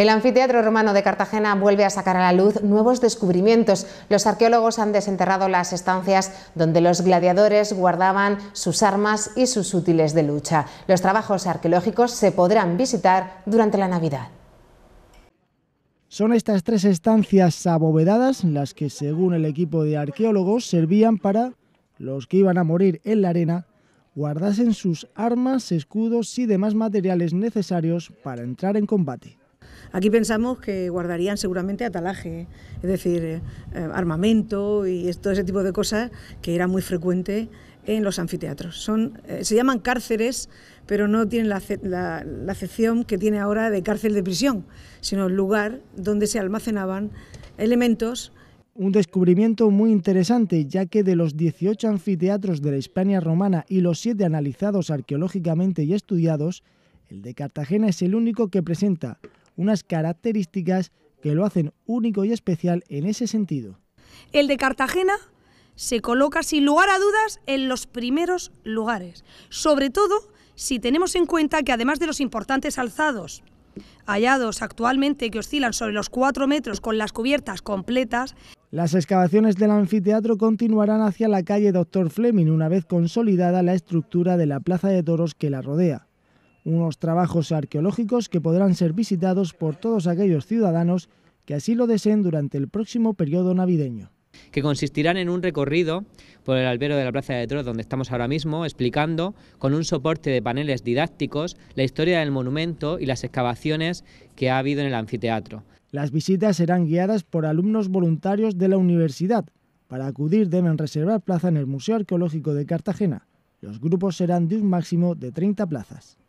El anfiteatro romano de Cartagena vuelve a sacar a la luz nuevos descubrimientos. Los arqueólogos han desenterrado las estancias donde los gladiadores guardaban sus armas y sus útiles de lucha. Los trabajos arqueológicos se podrán visitar durante la Navidad. Son estas tres estancias abovedadas las que, según el equipo de arqueólogos, servían para los que iban a morir en la arena guardasen sus armas, escudos y demás materiales necesarios para entrar en combate. Aquí pensamos que guardarían seguramente atalaje, es decir, eh, eh, armamento y todo ese tipo de cosas que era muy frecuente en los anfiteatros. Son, eh, se llaman cárceres, pero no tienen la, la, acepción que tiene ahora de cárcel de prisión, sino el lugar donde se almacenaban elementos un descubrimiento muy interesante, ya que de los 18 anfiteatros de la Hispania romana y los 7 analizados arqueológicamente y estudiados, el de Cartagena es el único que presenta unas características que lo hacen único y especial en ese sentido. El de Cartagena se coloca sin lugar a dudas en los primeros lugares, sobre todo si tenemos en cuenta que además de los importantes alzados hallados actualmente que oscilan sobre los cuatro metros con las cubiertas completas, las excavaciones del anfiteatro continuarán hacia la calle Doctor Fleming una vez consolidada la estructura de la plaza de toros que la rodea unos trabajos arqueológicos que podrán ser visitados por todos aquellos ciudadanos que así lo deseen durante el próximo periodo navideño que consistirán en un recorrido por el albero de la Plaza de Tros, donde estamos ahora mismo, explicando con un soporte de paneles didácticos la historia del monumento y las excavaciones que ha habido en el anfiteatro. Las visitas serán guiadas por alumnos voluntarios de la universidad. Para acudir deben reservar plaza en el Museo Arqueológico de Cartagena. Los grupos serán de un máximo de 30 plazas.